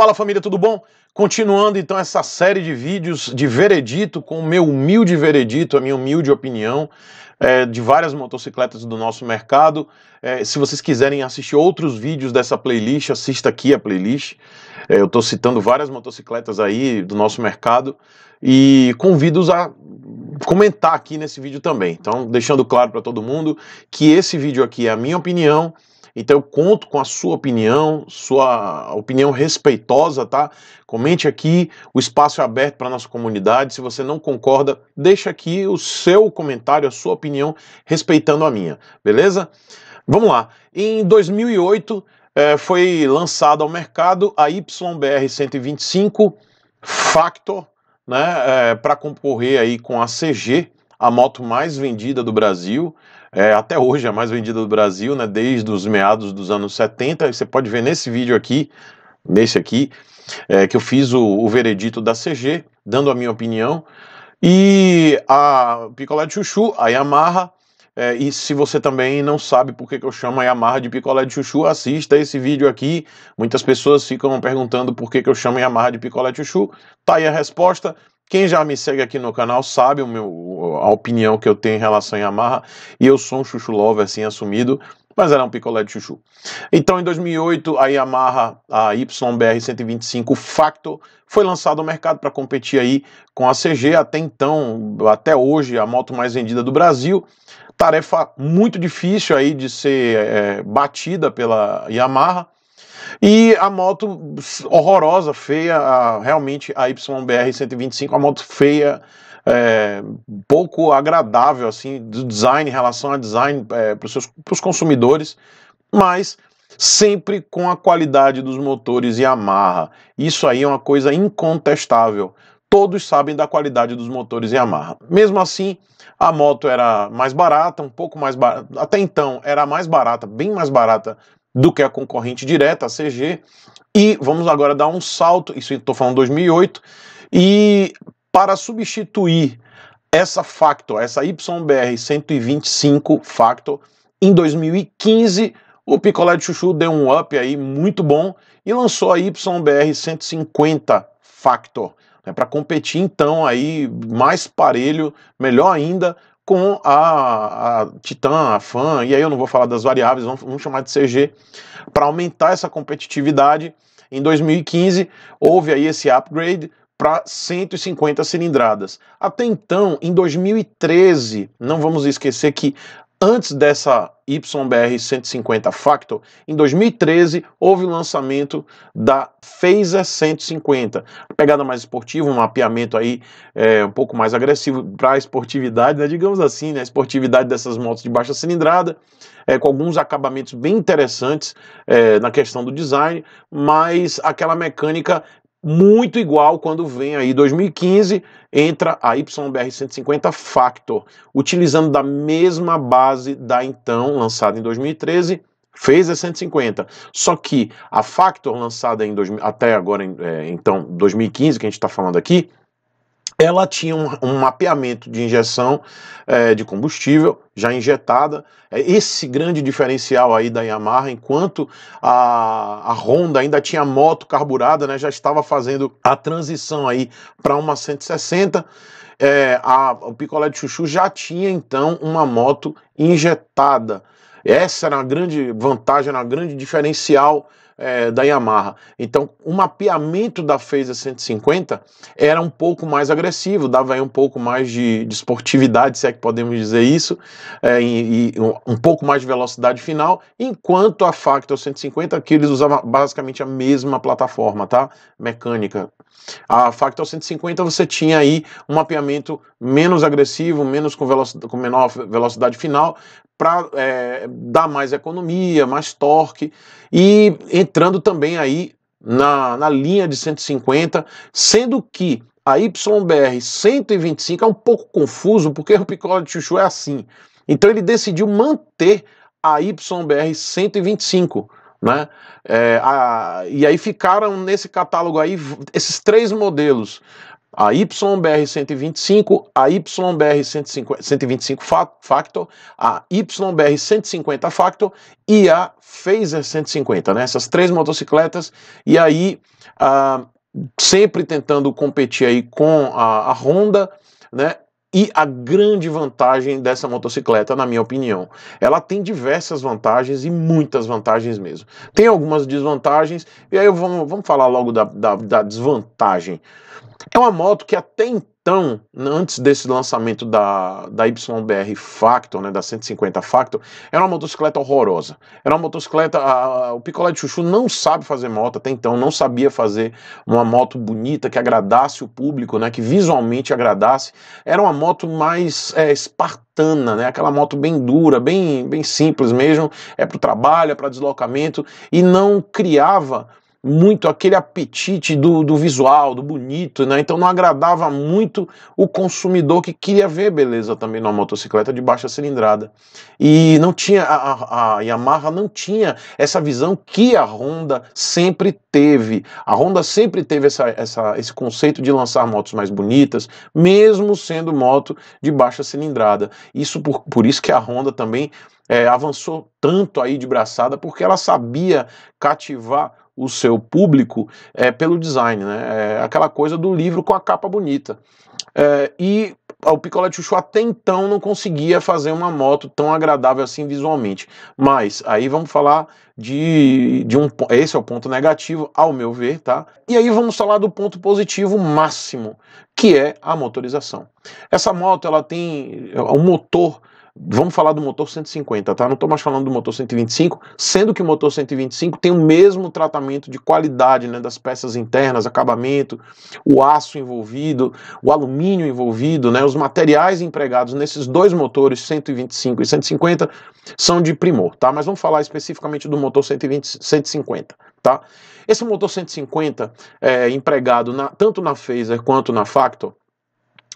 Fala família, tudo bom? Continuando então essa série de vídeos de veredito, com o meu humilde veredito, a minha humilde opinião é, de várias motocicletas do nosso mercado. É, se vocês quiserem assistir outros vídeos dessa playlist, assista aqui a playlist. É, eu estou citando várias motocicletas aí do nosso mercado e convido-os a comentar aqui nesse vídeo também. Então, deixando claro para todo mundo que esse vídeo aqui é a minha opinião então eu conto com a sua opinião, sua opinião respeitosa, tá? Comente aqui, o espaço é aberto para nossa comunidade. Se você não concorda, deixa aqui o seu comentário, a sua opinião, respeitando a minha, beleza? Vamos lá. Em 2008 eh, foi lançada ao mercado a YBR 125 Factor, né, eh, para concorrer aí com a CG, a moto mais vendida do Brasil é, até hoje é mais vendida do Brasil, né, desde os meados dos anos 70. Você pode ver nesse vídeo aqui, nesse aqui, é, que eu fiz o, o, veredito da CG, dando a minha opinião. E a picolé de chuchu, a Yamaha. É, e se você também não sabe por que, que eu chamo a Yamaha de picolé de chuchu, assista esse vídeo aqui. Muitas pessoas ficam perguntando por que, que eu chamo a Yamaha de picolé de chuchu. Tá aí a resposta. Quem já me segue aqui no canal sabe o meu, a opinião que eu tenho em relação a Yamaha, e eu sou um chuchu lover assim assumido, mas era um picolé de chuchu. Então, em 2008, a Yamaha a YBR 125 Factor foi lançada ao mercado para competir aí com a CG, até então, até hoje, a moto mais vendida do Brasil. Tarefa muito difícil aí de ser é, batida pela Yamaha. E a moto horrorosa, feia, a, realmente a YBR 125, a moto feia, é, pouco agradável, assim, do design, em relação a design é, para os consumidores, mas sempre com a qualidade dos motores Yamaha. Isso aí é uma coisa incontestável. Todos sabem da qualidade dos motores Yamaha. Mesmo assim, a moto era mais barata, um pouco mais barata. Até então, era mais barata, bem mais barata do que a concorrente direta, a CG. E vamos agora dar um salto, isso estou falando 2008, e para substituir essa Factor, essa YBR 125 Factor, em 2015 o Picolé de Chuchu deu um up aí muito bom e lançou a YBR 150 Factor, né, para competir então aí mais parelho, melhor ainda, com a, a Titan, a FAN, e aí eu não vou falar das variáveis, vamos, vamos chamar de CG, para aumentar essa competitividade. Em 2015, houve aí esse upgrade para 150 cilindradas. Até então, em 2013, não vamos esquecer que Antes dessa YBR 150 Factor, em 2013 houve o lançamento da Phaser 150, pegada mais esportiva, um mapeamento aí é, um pouco mais agressivo para a esportividade, né? digamos assim, né? a esportividade dessas motos de baixa cilindrada, é, com alguns acabamentos bem interessantes é, na questão do design, mas aquela mecânica muito igual quando vem aí 2015, entra a YBR-150 Factor, utilizando da mesma base da então lançada em 2013, fez a 150. Só que a Factor lançada em dois, até agora, é, então 2015, que a gente está falando aqui, ela tinha um, um, mapeamento de injeção é, de combustível já injetada. É, esse grande diferencial aí da Yamaha, enquanto a, a Honda ainda tinha moto carburada, né, já estava fazendo a transição aí para uma 160. É, eh, a, o Picolé de Chuchu já tinha então uma moto injetada. Essa era a grande vantagem, era a grande diferencial é, da Yamaha. Então, o mapeamento da Phaser 150 era um pouco mais agressivo, dava aí um pouco mais de, de esportividade, se é que podemos dizer isso, é, e, e, um pouco mais de velocidade final, enquanto a Factor 150, que eles usavam basicamente a mesma plataforma, tá? Mecânica. A Factor 150 você tinha aí um mapeamento menos agressivo, menos com, velocidade, com menor velocidade final, para é, dar mais economia, mais torque e entrando também aí na, na linha de 150, sendo que a YBR 125 é um pouco confuso porque o picolé de chuchu é assim. Então ele decidiu manter a YBR 125 né? É, a, e aí ficaram nesse catálogo aí esses três modelos: a YBR-125, a YBR-125 Factor, a YBR-150 Factor e a Phaser 150, né? Essas três motocicletas e aí ah, sempre tentando competir aí com a, a Honda, né? E a grande vantagem dessa motocicleta, na minha opinião, ela tem diversas vantagens e muitas vantagens mesmo. Tem algumas desvantagens, e aí vamos, vamos falar logo da, da, da desvantagem. É uma moto que até então então, antes desse lançamento da, da YBR Factor, né, da 150 Factor, era uma motocicleta horrorosa. Era uma motocicleta. A, o Picolé de Chuchu não sabe fazer moto até então, não sabia fazer uma moto bonita que agradasse o público, né, que visualmente agradasse. Era uma moto mais é, espartana, né, aquela moto bem dura, bem, bem simples mesmo. É para o trabalho, é para deslocamento, e não criava muito aquele apetite do, do visual, do bonito, né? Então não agradava muito o consumidor que queria ver beleza também numa motocicleta de baixa cilindrada. E não tinha a, a Yamaha não tinha essa visão que a Honda sempre teve. A Honda sempre teve essa, essa, esse conceito de lançar motos mais bonitas, mesmo sendo moto de baixa cilindrada. Isso por, por isso que a Honda também é, avançou tanto aí de braçada, porque ela sabia cativar o seu público é, pelo design, né? É aquela coisa do livro com a capa bonita. É, e o Picolé Chuchu até então não conseguia fazer uma moto tão agradável assim visualmente. Mas aí vamos falar de, de um. Esse é o ponto negativo, ao meu ver, tá? E aí vamos falar do ponto positivo máximo, que é a motorização. Essa moto ela tem é, um motor Vamos falar do motor 150, tá? Não estou mais falando do motor 125, sendo que o motor 125 tem o mesmo tratamento de qualidade né, das peças internas, acabamento, o aço envolvido, o alumínio envolvido, né? Os materiais empregados nesses dois motores, 125 e 150, são de primor, tá? Mas vamos falar especificamente do motor 120, 150, tá? Esse motor 150 é eh, empregado na, tanto na Phaser quanto na Factor,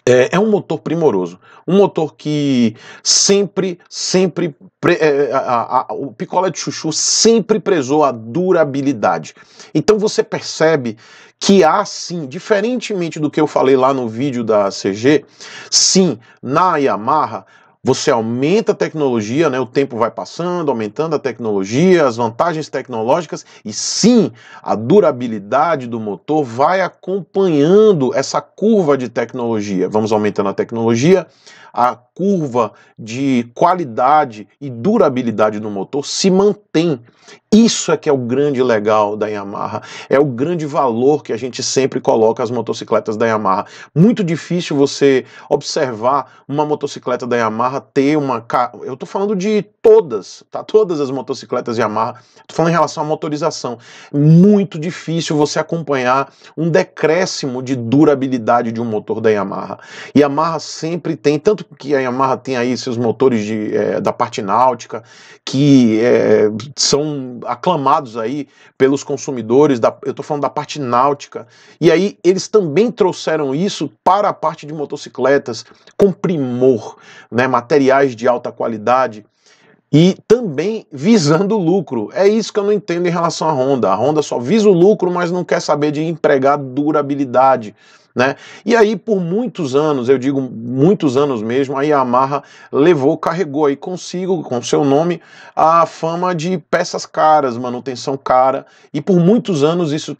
é, é, um motor primoroso, um motor que sempre, sempre, é, a, a, o picolé de chuchu sempre prezou a durabilidade. Então você percebe que há sim, diferentemente do que eu falei lá no vídeo da CG, sim, na Yamaha você aumenta a tecnologia, né? o tempo vai passando, aumentando a tecnologia, as vantagens tecnológicas, e sim, a durabilidade do motor vai acompanhando essa curva de tecnologia. Vamos aumentando a tecnologia, a curva de qualidade e durabilidade do motor se mantém. Isso é que é o grande legal da Yamaha, é o grande valor que a gente sempre coloca as motocicletas da Yamaha. Muito difícil você observar uma motocicleta da Yamaha ter uma. Eu estou falando de todas, tá? Todas as motocicletas Yamaha. Estou falando em relação à motorização. Muito difícil você acompanhar um decréscimo de durabilidade de um motor da Yamaha. Yamaha sempre tem tanto que a Yamaha tem aí seus motores de, é, da parte náutica, que é, são aclamados aí pelos consumidores, da, eu estou falando da parte náutica, e aí eles também trouxeram isso para a parte de motocicletas, com primor, né, materiais de alta qualidade, e também visando lucro. É isso que eu não entendo em relação à Honda. A Honda só visa o lucro, mas não quer saber de empregar durabilidade. Né? E aí, por muitos anos, eu digo muitos anos mesmo, a Yamaha levou, carregou aí consigo, com seu nome, a fama de peças caras, manutenção cara, e por muitos anos isso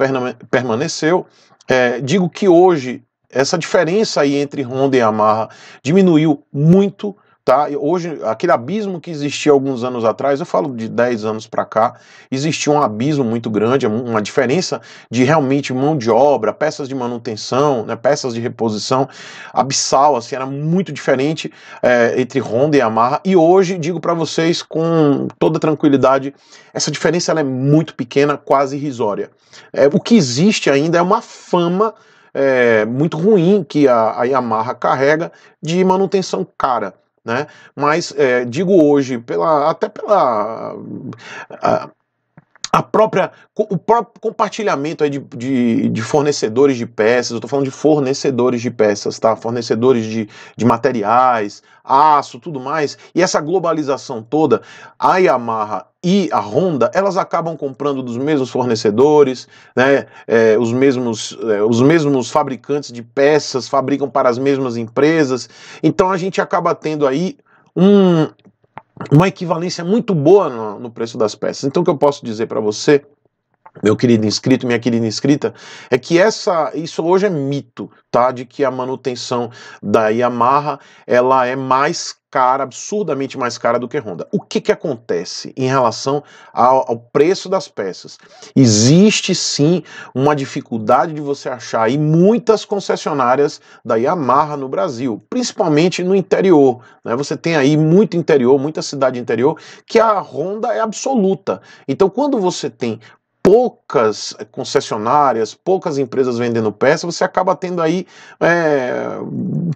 permaneceu. É, digo que hoje essa diferença aí entre Honda e Yamaha diminuiu muito tá? Hoje, aquele abismo que existia alguns anos atrás, eu falo de 10 anos para cá, existia um abismo muito grande, uma diferença de realmente mão de obra, peças de manutenção, né, peças de reposição, abissal, assim, era muito diferente é, entre Honda e Yamaha, e hoje, digo para vocês com toda tranquilidade, essa diferença é muito pequena, quase irrisória. É, o que existe ainda é uma fama é, muito ruim que a, a Yamaha carrega de manutenção cara né? Mas é, digo hoje, pela, até pela a, ah, a própria, o próprio compartilhamento de, de, de, fornecedores de peças, eu estou falando de fornecedores de peças, tá? Fornecedores de, de materiais, aço, tudo mais. E essa globalização toda, a Yamaha e a Honda, elas acabam comprando dos mesmos fornecedores, né? É, os, mesmos, é, os mesmos fabricantes de peças fabricam para as mesmas empresas. Então a gente acaba tendo aí um, uma equivalência muito boa no, no preço das peças. Então, o que eu posso dizer para você meu querido inscrito, minha querida inscrita, é que essa, isso hoje é mito, tá? De que a manutenção da Yamaha ela é mais cara, absurdamente mais cara do que Honda. O que, que acontece em relação ao, ao preço das peças? Existe sim uma dificuldade de você achar e muitas concessionárias da Yamaha no Brasil, principalmente no interior. Né? Você tem aí muito interior, muita cidade interior, que a Honda é absoluta. Então, quando você tem poucas concessionárias, poucas empresas vendendo peça, você acaba tendo aí é,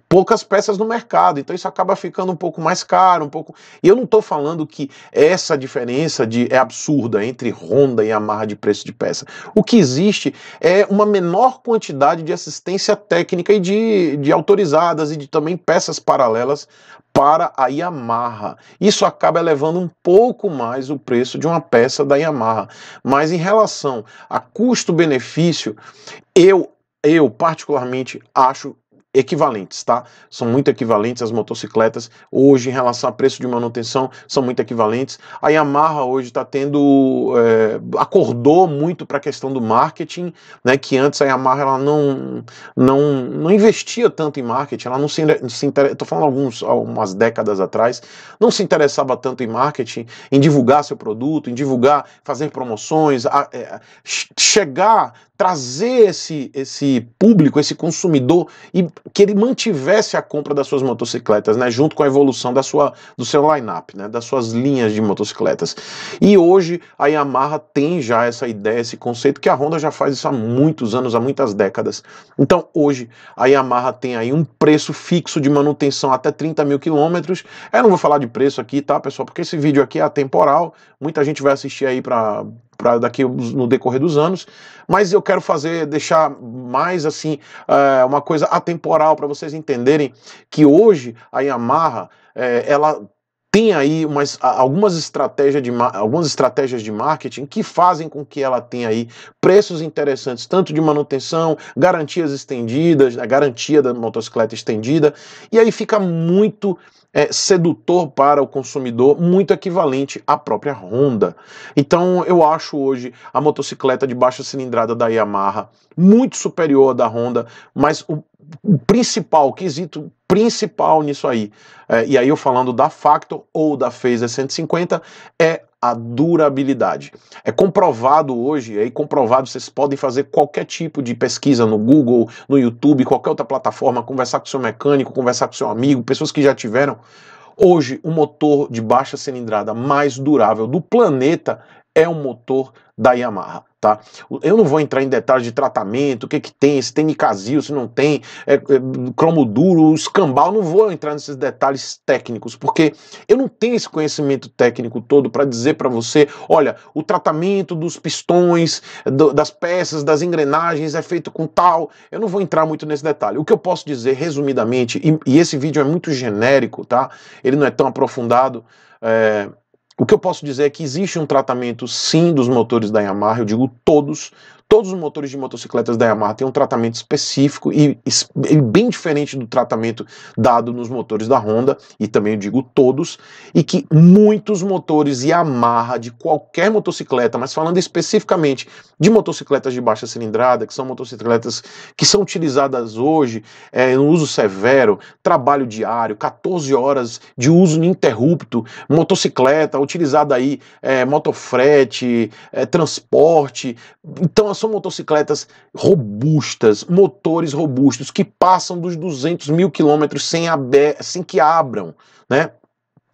poucas peças no mercado. Então isso acaba ficando um pouco mais caro, um pouco. E eu não estou falando que essa diferença de, é absurda entre Honda e amarra de preço de peça. O que existe é uma menor quantidade de assistência técnica e de, de autorizadas e de também peças paralelas para a Yamaha. Isso acaba elevando um pouco mais o preço de uma peça da Yamaha. Mas em relação a custo-benefício, eu eu particularmente acho equivalentes, tá? São muito equivalentes as motocicletas hoje em relação a preço de manutenção são muito equivalentes. A Yamaha hoje está tendo é, acordou muito para a questão do marketing, né? Que antes a Yamaha ela não não, não investia tanto em marketing, ela não se, se inter... tô falando alguns algumas décadas atrás, não se interessava tanto em marketing, em divulgar seu produto, em divulgar, fazer promoções, a, a, é, chegar trazer esse, esse público, esse consumidor e que ele mantivesse a compra das suas motocicletas, né, junto com a evolução da sua, do seu line-up, né, das suas linhas de motocicletas. E hoje a Yamaha tem já essa ideia, esse conceito que a Honda já faz isso há muitos anos, há muitas décadas. Então hoje a Yamaha tem aí um preço fixo de manutenção até 30 mil quilômetros. Eu não vou falar de preço aqui, tá, pessoal, porque esse vídeo aqui é atemporal. Muita gente vai assistir aí para para daqui no decorrer dos anos, mas eu quero fazer, deixar mais assim, é, uma coisa atemporal para vocês entenderem que hoje a Yamaha, eh, ela tem aí umas, algumas, estratégia de, algumas estratégias de marketing que fazem com que ela tenha aí preços interessantes, tanto de manutenção, garantias estendidas, a garantia da motocicleta estendida, e aí fica muito é, sedutor para o consumidor, muito equivalente à própria Honda. Então eu acho hoje a motocicleta de baixa cilindrada da Yamaha muito superior à da Honda, mas o, o principal, o quesito principal nisso aí, é, e aí eu falando da Factor ou da Phaser 150, é a durabilidade. É comprovado hoje, é comprovado, vocês podem fazer qualquer tipo de pesquisa no Google, no YouTube, qualquer outra plataforma, conversar com seu mecânico, conversar com seu amigo, pessoas que já tiveram. Hoje, o motor de baixa cilindrada mais durável do planeta é o motor da Yamaha. Tá? Eu não vou entrar em detalhes de tratamento, o que, que tem, se tem nicazil, se não tem, é, é, cromo duro, escambau, não vou entrar nesses detalhes técnicos, porque eu não tenho esse conhecimento técnico todo para dizer para você, olha, o tratamento dos pistões, do, das peças, das engrenagens é feito com tal, eu não vou entrar muito nesse detalhe. O que eu posso dizer resumidamente, e, e esse vídeo é muito genérico, tá? Ele não é tão aprofundado, é, o que eu posso dizer é que existe um tratamento sim dos motores da Yamaha, eu digo todos, Todos os motores de motocicletas da Yamaha têm um tratamento específico e, e bem diferente do tratamento dado nos motores da Honda, e também eu digo todos, e que muitos motores Yamaha de qualquer motocicleta, mas falando especificamente de motocicletas de baixa cilindrada, que são motocicletas que são utilizadas hoje é, no uso severo, trabalho diário, 14 horas de uso ininterrupto, motocicleta utilizada aí, é, motofrete, é, transporte. Então, as são motocicletas robustas, motores robustos, que passam dos 200 mil quilômetros sem, sem que abram, né?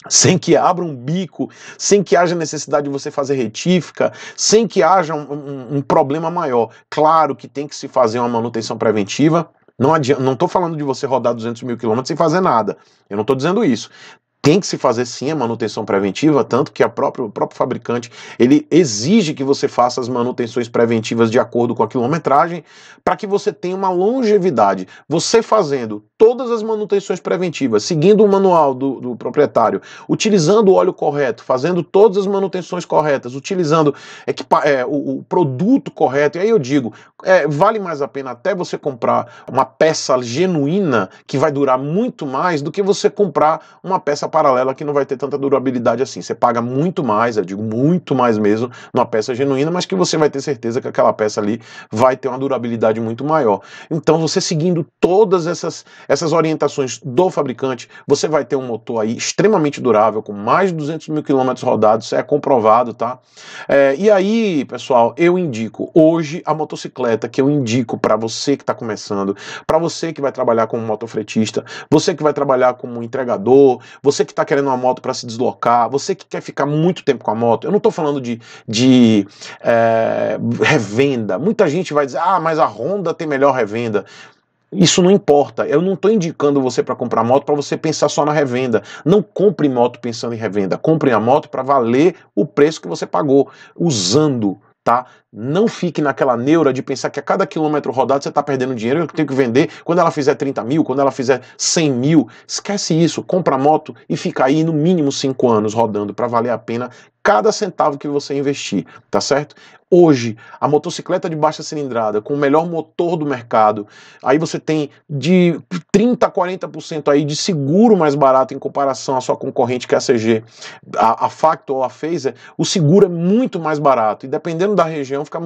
sem que abra um bico, sem que haja necessidade de você fazer retífica, sem que haja um, um, um problema maior. Claro que tem que se fazer uma manutenção preventiva. Não estou falando de você rodar 200 mil quilômetros sem fazer nada. Eu não estou dizendo isso tem que se fazer sim a manutenção preventiva, tanto que a própria, o próprio fabricante ele exige que você faça as manutenções preventivas de acordo com a quilometragem, para que você tenha uma longevidade. Você fazendo todas as manutenções preventivas, seguindo o manual do, do proprietário, utilizando o óleo correto, fazendo todas as manutenções corretas, utilizando é, o, o, produto correto, e aí eu digo, é, vale mais a pena até você comprar uma peça genuína que vai durar muito mais do que você comprar uma peça paralela que não vai ter tanta durabilidade assim. Você paga muito mais, eu digo muito mais mesmo, numa peça genuína, mas que você vai ter certeza que aquela peça ali vai ter uma durabilidade muito maior. Então, você seguindo todas essas, essas orientações do fabricante, você vai ter um motor aí extremamente durável, com mais de 200 mil quilômetros rodados, é comprovado, tá? É, e aí, pessoal, eu indico hoje a motocicleta que eu indico para você que está começando, para você que vai trabalhar como motofretista, você que vai trabalhar como entregador, você que está querendo uma moto para se deslocar, você que quer ficar muito tempo com a moto, eu não estou falando de, de é, revenda. Muita gente vai dizer, ah, mas a Honda tem melhor revenda. Isso não importa. Eu não estou indicando você para comprar moto para você pensar só na revenda. Não compre moto pensando em revenda. Compre a moto para valer o preço que você pagou, usando, tá? Não fique naquela neura de pensar que a cada quilômetro rodado você está perdendo dinheiro, eu tenho que vender quando ela fizer 30 mil, quando ela fizer 100 mil. Esquece isso, compra moto e fica aí no mínimo 5 anos rodando para valer a pena cada centavo que você investir, tá certo? Hoje, a motocicleta de baixa cilindrada, com o melhor motor do mercado, aí você tem de 30% a 40% aí de seguro mais barato em comparação à sua concorrente que é a CG, a, a Factor ou a Phaser, o seguro é muito mais barato. E dependendo da região, fica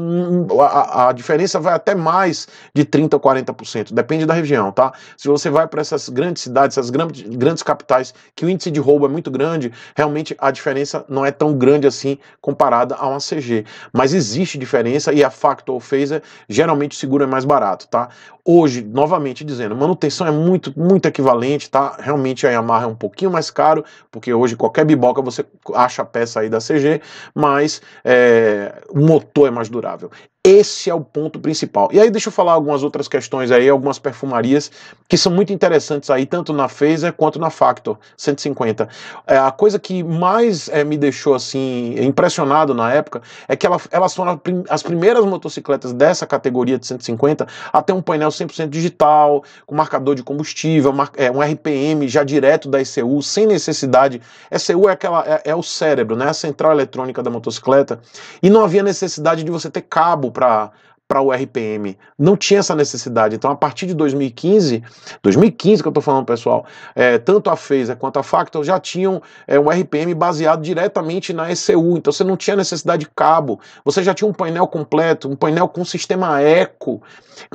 a, a diferença vai até mais de 30% a 40%, depende da região, tá? Se você vai para essas grandes cidades, essas grandes, grandes capitais, que o índice de roubo é muito grande, realmente a diferença não é tão grande grande assim comparada a uma CG. Mas existe diferença e a Factor ou Phaser geralmente o seguro é mais barato, tá? Hoje, novamente dizendo, manutenção é muito, muito equivalente, tá? Realmente a Yamaha é um pouquinho mais caro, porque hoje qualquer biboca você acha a peça aí da CG, mas é, o motor é mais durável. Esse é o ponto principal. E aí deixa eu falar algumas outras questões aí, algumas perfumarias que são muito interessantes aí, tanto na Phaser quanto na Factor 150. É, a coisa que mais é, me deixou assim impressionado na época é que ela, elas foram as primeiras motocicletas dessa categoria de 150 a ter um painel 100% digital, com marcador de combustível, mar, é, um RPM já direto da ECU, sem necessidade. ECU é, aquela, é, é o cérebro, né, a central eletrônica da motocicleta, e não havia necessidade de você ter cabo para para o RPM. Não tinha essa necessidade. Então, a partir de 2015, 2015 que eu estou falando, pessoal, é, tanto a Phaser quanto a Factor já tinham é, um RPM baseado diretamente na ECU. Então, você não tinha necessidade de cabo. Você já tinha um painel completo, um painel com sistema eco.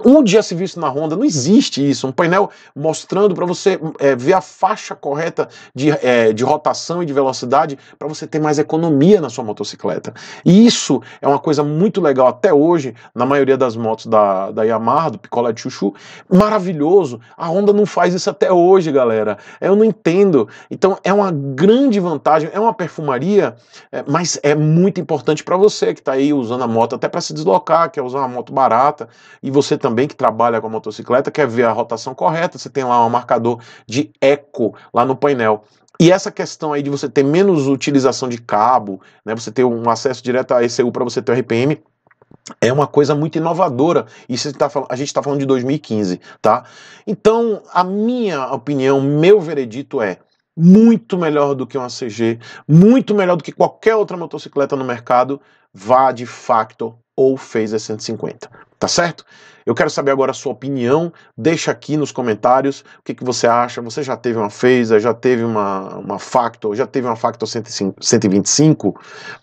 um dia se viu isso na Honda? Não existe isso. Um painel mostrando para você é, ver a faixa correta de, é, de rotação e de velocidade para você ter mais economia na sua motocicleta. E isso é uma coisa muito legal até hoje, na maioria maioria das motos da, da Yamaha, do Picola de Chuchu, maravilhoso. A Honda não faz isso até hoje, galera. Eu não entendo. Então é uma grande vantagem, é uma perfumaria, é, mas é muito importante para você que está aí usando a moto até para se deslocar, quer usar uma moto barata, e você também que trabalha com a motocicleta, quer ver a rotação correta, você tem lá um marcador de eco lá no painel. E essa questão aí de você ter menos utilização de cabo, né, você ter um acesso direto a ECU para você ter o RPM, é uma coisa muito inovadora. E tá, a gente está falando de 2015, tá? Então, a minha opinião, meu veredito é muito melhor do que uma CG, muito melhor do que qualquer outra motocicleta no mercado, vá de facto ou fez a 150, tá certo? Eu quero saber agora a sua opinião, deixa aqui nos comentários o que, que você acha, você já teve uma Phaser, já teve uma, uma Factor, já teve uma Factor 125?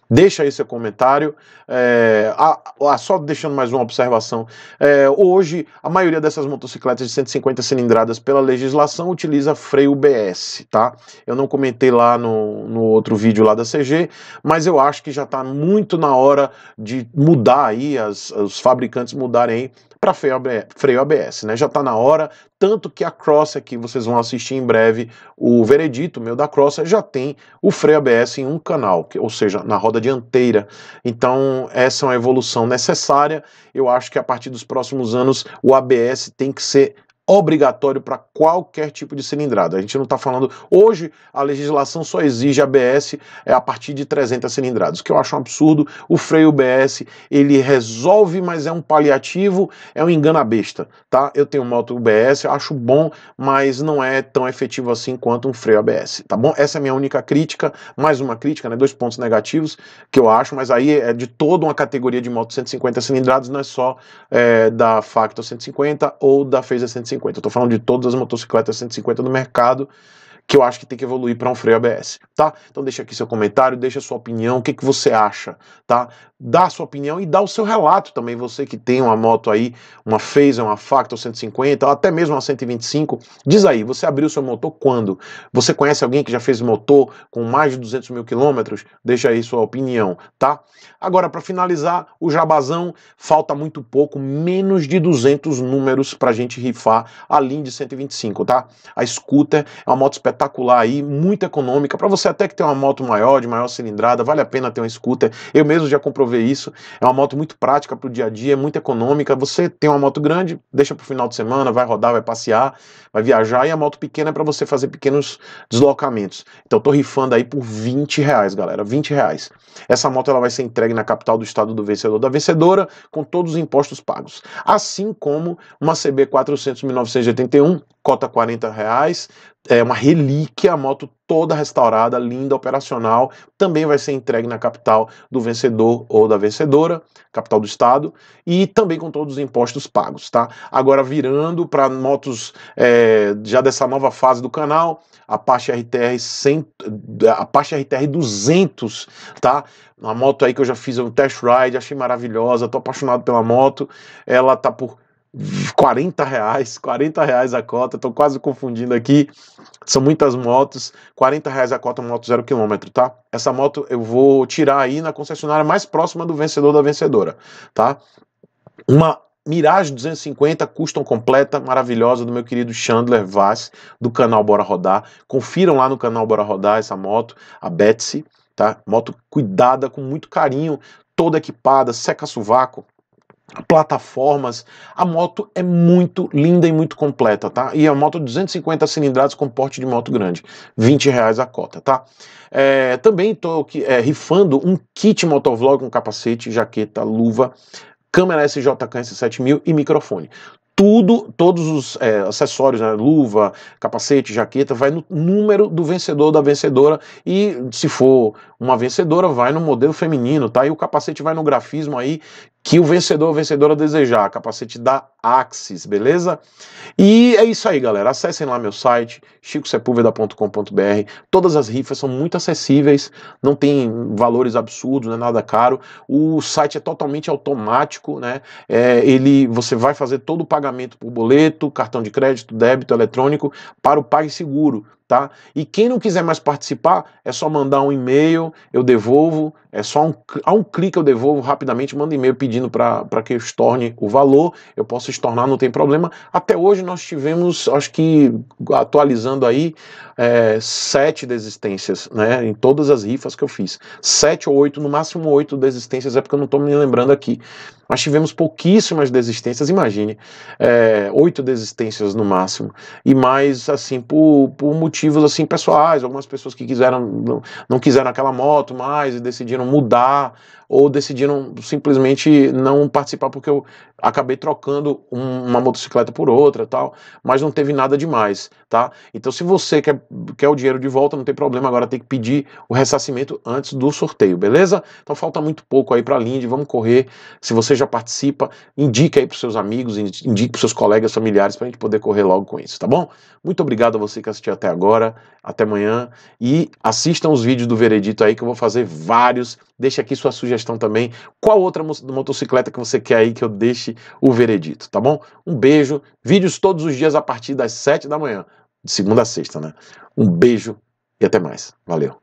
Deixa aí seu comentário, é, a, a, só deixando mais uma observação, é, hoje a maioria dessas motocicletas de 150 cilindradas pela legislação utiliza freio BS, tá? Eu não comentei lá no, no outro vídeo lá da CG, mas eu acho que já está muito na hora hora de mudar aí, as, os fabricantes mudarem para freio ABS, né? Já está na hora, tanto que a Cross aqui, vocês vão assistir em breve o veredito meu da Cross, já tem o freio ABS em um canal, ou seja, na roda dianteira. Então, essa é uma evolução necessária. Eu acho que a partir dos próximos anos o ABS tem que ser obrigatório para qualquer tipo de cilindrada. A gente não está falando. Hoje, a legislação só exige ABS é, a partir de 300 cilindradas, que eu acho um absurdo. O freio BS ele resolve, mas é um paliativo, é um engana-besta. Tá? Eu tenho moto BS, acho bom, mas não é tão efetivo assim quanto um freio ABS. Tá bom? Essa é a minha única crítica, mais uma crítica, né? dois pontos negativos que eu acho, mas aí é de toda uma categoria de moto 150 cilindradas, não é só é, da Factor 150 ou da Phaser 150. 150. Eu estou falando de todas as motocicletas 150 do mercado, que eu acho que tem que evoluir para um freio ABS, tá? Então deixa aqui seu comentário, deixa sua opinião, o que, que você acha, tá? Dá a sua opinião e dá o seu relato também, você que tem uma moto aí, uma Phaser, uma Factor 150, ou até mesmo uma 125, diz aí, você abriu seu motor quando? Você conhece alguém que já fez motor com mais de 200 mil quilômetros? Deixa aí sua opinião, tá? Agora, para finalizar, o Jabazão, falta muito pouco, menos de 200 números para a gente rifar a linha de 125, tá? A Scooter é uma moto espetacular, espetacular aí, muito econômica, para você até que tem uma moto maior, de maior cilindrada, vale a pena ter uma scooter. Eu mesmo já comprovei isso. É uma moto muito prática para o dia a dia, muito econômica. Você tem uma moto grande, deixa para o final de semana, vai rodar, vai passear, vai viajar, e a moto pequena é para você fazer pequenos deslocamentos. Então tô rifando aí por 20 reais, galera, 20 reais. Essa moto ela vai ser entregue na capital do estado do vencedor da vencedora, com todos os impostos pagos. Assim como uma CB 400 1981 cota 40 reais. É uma relíquia, a moto toda restaurada, linda, operacional. Também vai ser entregue na capital do vencedor ou da vencedora, capital do estado, e também com todos os impostos pagos, tá? Agora virando para motos é, já dessa nova fase do canal, a Apache RTR 100, a Apache RTR 200, tá? Uma moto aí que eu já fiz um test ride, achei maravilhosa, tô apaixonado pela moto. Ela tá por 40 reais, 40 reais a cota, estou quase confundindo aqui, são muitas motos, 40 reais a cota, moto zero quilômetro, tá? Essa moto eu vou tirar aí na concessionária mais próxima do vencedor da vencedora, tá? Uma Mirage 250 custom completa, maravilhosa, do meu querido Chandler Vaz, do canal Bora Rodar. Confiram lá no canal Bora Rodar essa moto, a Betsy, tá? Moto cuidada, com muito carinho, toda equipada, seca sovaco, plataformas. A moto é muito linda e muito completa, tá? E a moto 250 cilindradas com porte de moto grande, 20 reais a cota, tá? É, também tô é, rifando um kit motovlog com capacete, jaqueta, luva, câmera SJK S7000 e microfone tudo, todos os é, acessórios, né, luva, capacete, jaqueta, vai no número do vencedor da vencedora e se for uma vencedora, vai no modelo feminino, tá? E o capacete vai no grafismo aí que o vencedor ou vencedora desejar, capacete da Axis, beleza? E é isso aí, galera. Acessem lá meu site, chicosepulveda.com.br. Todas as rifas são muito acessíveis, não tem valores absurdos, não é nada caro. O site é totalmente automático, né? É, ele, você vai fazer todo o pagamento por boleto, cartão de crédito, débito eletrônico para o PagSeguro tá? E quem não quiser mais participar, é só mandar um e-mail, eu devolvo, é só um, a um clique eu devolvo rapidamente, manda e-mail pedindo para que eu estorne o valor, eu posso estornar, não tem problema. Até hoje nós tivemos, acho que atualizando aí, é, sete desistências, né? Em todas as rifas que eu fiz. Sete ou oito, no máximo oito desistências, é porque eu não estou me lembrando aqui. Nós tivemos pouquíssimas desistências, imagine, é, oito desistências no máximo, e mais assim, por, por motivos assim pessoais, algumas pessoas que quiseram não, não quiseram aquela moto mais e decidiram mudar ou decidiram simplesmente não participar porque eu acabei trocando um, uma motocicleta por outra tal, mas não teve nada demais, tá? Então se você quer, quer o dinheiro de volta, não tem problema, agora tem que pedir o ressarcimento antes do sorteio, beleza? Então falta muito pouco aí para a Lindy, vamos correr. Se você já participa, indique aí para seus amigos, indique para seus colegas, familiares, para a gente poder correr logo com isso, tá bom? Muito obrigado a você que assistiu até agora, até amanhã e assistam os vídeos do Veredito aí que eu vou fazer vários Deixa aqui sua sugestão também. Qual outra motocicleta que você quer aí que eu deixe o veredito, tá bom? Um beijo. Vídeos todos os dias a partir das 7 da manhã, de segunda a sexta, né? Um beijo e até mais. Valeu.